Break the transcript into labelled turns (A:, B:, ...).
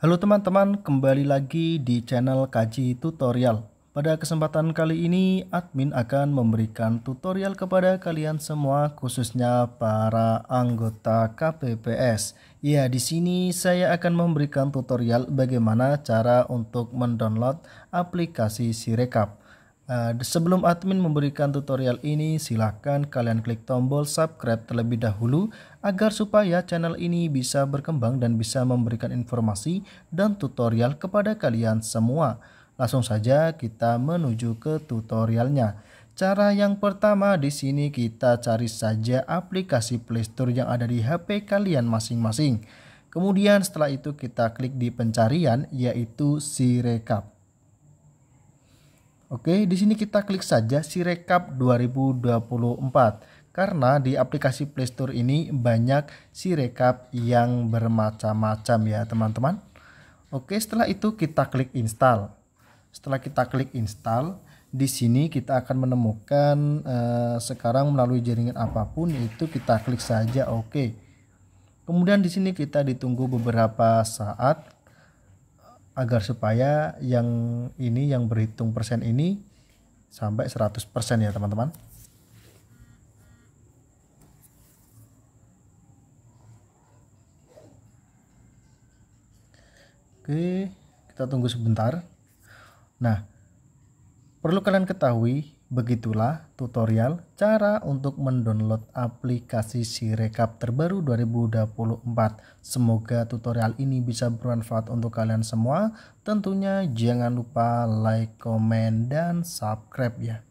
A: Halo teman-teman, kembali lagi di channel Kaji Tutorial. Pada kesempatan kali ini, admin akan memberikan tutorial kepada kalian semua, khususnya para anggota KPPS. Ya, di sini saya akan memberikan tutorial bagaimana cara untuk mendownload aplikasi Sirekap. Eh, sebelum admin memberikan tutorial ini, silahkan kalian klik tombol subscribe terlebih dahulu agar supaya channel ini bisa berkembang dan bisa memberikan informasi dan tutorial kepada kalian semua. Langsung saja kita menuju ke tutorialnya. Cara yang pertama di sini kita cari saja aplikasi Playstore yang ada di HP kalian masing-masing. Kemudian setelah itu kita klik di pencarian yaitu Sirekap. Oke, di sini kita klik saja Sirekap 2024 karena di aplikasi Playstore ini banyak Sirekap yang bermacam-macam ya teman-teman. Oke, setelah itu kita klik install. Setelah kita klik install, di sini kita akan menemukan eh, sekarang melalui jaringan apapun itu kita klik saja oke. Kemudian di sini kita ditunggu beberapa saat agar supaya yang ini yang berhitung persen ini sampai 100% ya teman-teman. Oke, kita tunggu sebentar. Nah, perlu kalian ketahui Begitulah tutorial cara untuk mendownload aplikasi Sirekap terbaru 2024. Semoga tutorial ini bisa bermanfaat untuk kalian semua. Tentunya jangan lupa like, komen, dan subscribe ya.